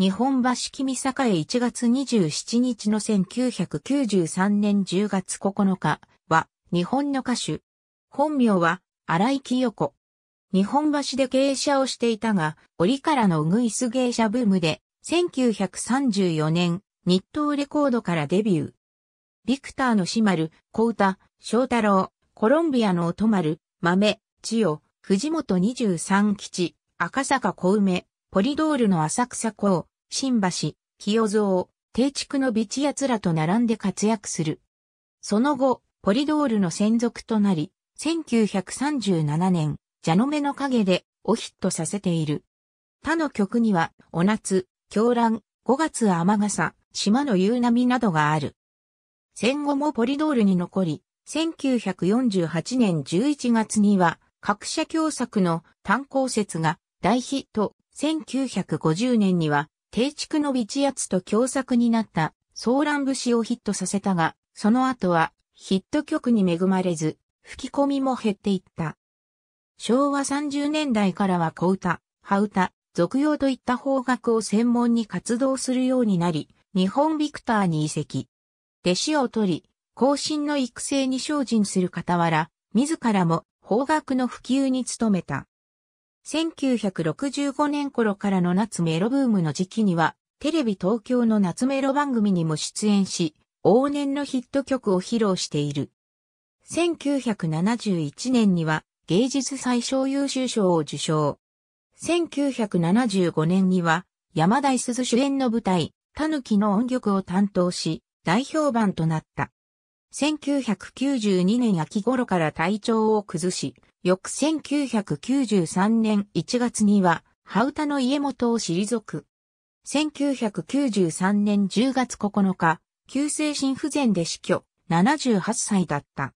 日本橋君栄1月27日の1993年10月9日は日本の歌手。本名は荒井清子。日本橋で芸者をしていたが、折からのウグイス芸者ブームで、1934年、日東レコードからデビュー。ビクターのシマル、小歌、翔太郎、コロンビアの音丸、豆、千代、藤本23吉、赤坂小梅、ポリドールの浅草港、新橋、清蔵、定築の備地奴らと並んで活躍する。その後、ポリドールの専属となり、1937年、蛇の目の影でをヒットさせている。他の曲には、お夏、狂乱、5月雨傘、島の夕波などがある。戦後もポリドールに残り、1948年11月には、各社共作の炭鉱説が大ヒット1950年には、低築の備地圧と共作になった、ソーラン節をヒットさせたが、その後は、ヒット曲に恵まれず、吹き込みも減っていった。昭和30年代からは小唄、羽唄、俗謡といった方角を専門に活動するようになり、日本ビクターに移籍。弟子を取り、後進の育成に精進する傍ら、自らも方角の普及に努めた。1965年頃からの夏メロブームの時期には、テレビ東京の夏メロ番組にも出演し、往年のヒット曲を披露している。1971年には芸術最小優秀賞を受賞。1975年には山田鈴主演の舞台、キの音曲を担当し、大評判となった。1992年秋頃から体調を崩し、翌1993年1月には、羽歌の家元を退く。1993年10月9日、急性心不全で死去、78歳だった。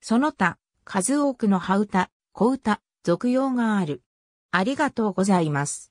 その他、数多くの羽歌、小歌、俗用がある。ありがとうございます。